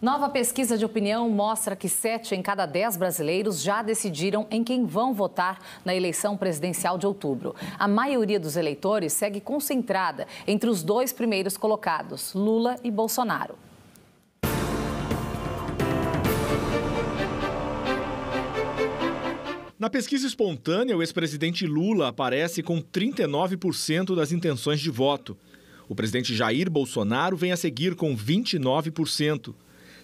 Nova pesquisa de opinião mostra que 7 em cada 10 brasileiros já decidiram em quem vão votar na eleição presidencial de outubro. A maioria dos eleitores segue concentrada entre os dois primeiros colocados, Lula e Bolsonaro. Na pesquisa espontânea, o ex-presidente Lula aparece com 39% das intenções de voto. O presidente Jair Bolsonaro vem a seguir com 29%.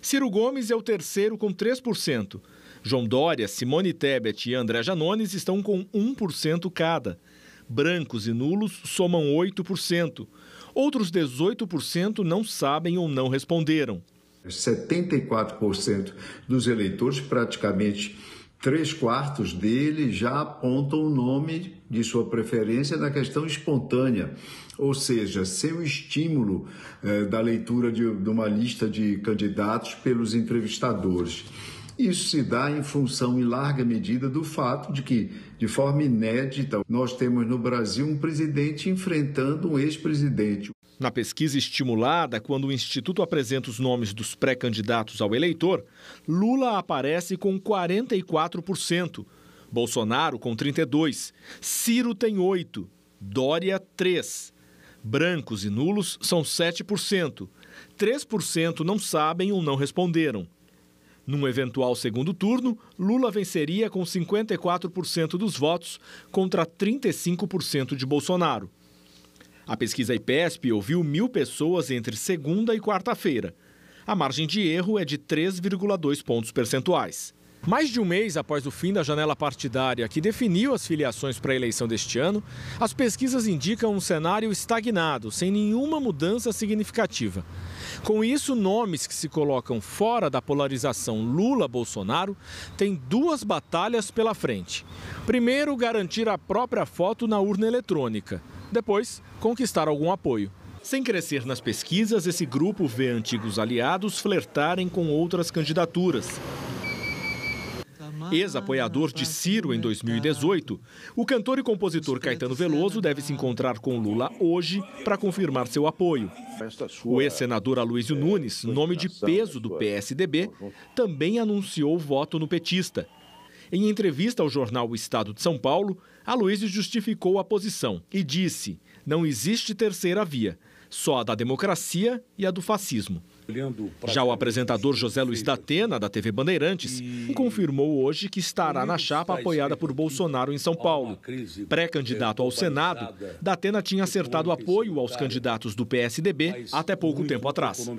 Ciro Gomes é o terceiro com 3%. João Dória, Simone Tebet e André Janones estão com 1% cada. Brancos e nulos somam 8%. Outros 18% não sabem ou não responderam. 74% dos eleitores praticamente três quartos dele já apontam o nome de sua preferência na questão espontânea, ou seja, sem o estímulo eh, da leitura de, de uma lista de candidatos pelos entrevistadores. Isso se dá em função, em larga medida, do fato de que, de forma inédita, nós temos no Brasil um presidente enfrentando um ex-presidente. Na pesquisa estimulada, quando o Instituto apresenta os nomes dos pré-candidatos ao eleitor, Lula aparece com 44%, Bolsonaro com 32%, Ciro tem 8%, Dória 3%. Brancos e nulos são 7%. 3% não sabem ou não responderam. Num eventual segundo turno, Lula venceria com 54% dos votos contra 35% de Bolsonaro. A pesquisa IPESP ouviu mil pessoas entre segunda e quarta-feira. A margem de erro é de 3,2 pontos percentuais. Mais de um mês após o fim da janela partidária que definiu as filiações para a eleição deste ano, as pesquisas indicam um cenário estagnado, sem nenhuma mudança significativa. Com isso, nomes que se colocam fora da polarização Lula-Bolsonaro têm duas batalhas pela frente. Primeiro, garantir a própria foto na urna eletrônica. Depois, conquistar algum apoio. Sem crescer nas pesquisas, esse grupo vê antigos aliados flertarem com outras candidaturas ex-apoiador de Ciro em 2018, o cantor e compositor Caetano Veloso deve se encontrar com Lula hoje para confirmar seu apoio. O ex-senador Aloysio é, Nunes, nome de peso do PSDB, também anunciou voto no petista. Em entrevista ao jornal O Estado de São Paulo, Aloysio justificou a posição e disse: não existe terceira via só a da democracia e a do fascismo. Já o apresentador José Luiz da Atena, da TV Bandeirantes, confirmou hoje que estará na chapa apoiada por Bolsonaro em São Paulo. Pré-candidato ao Senado, Datena tinha acertado apoio aos candidatos do PSDB até pouco tempo atrás.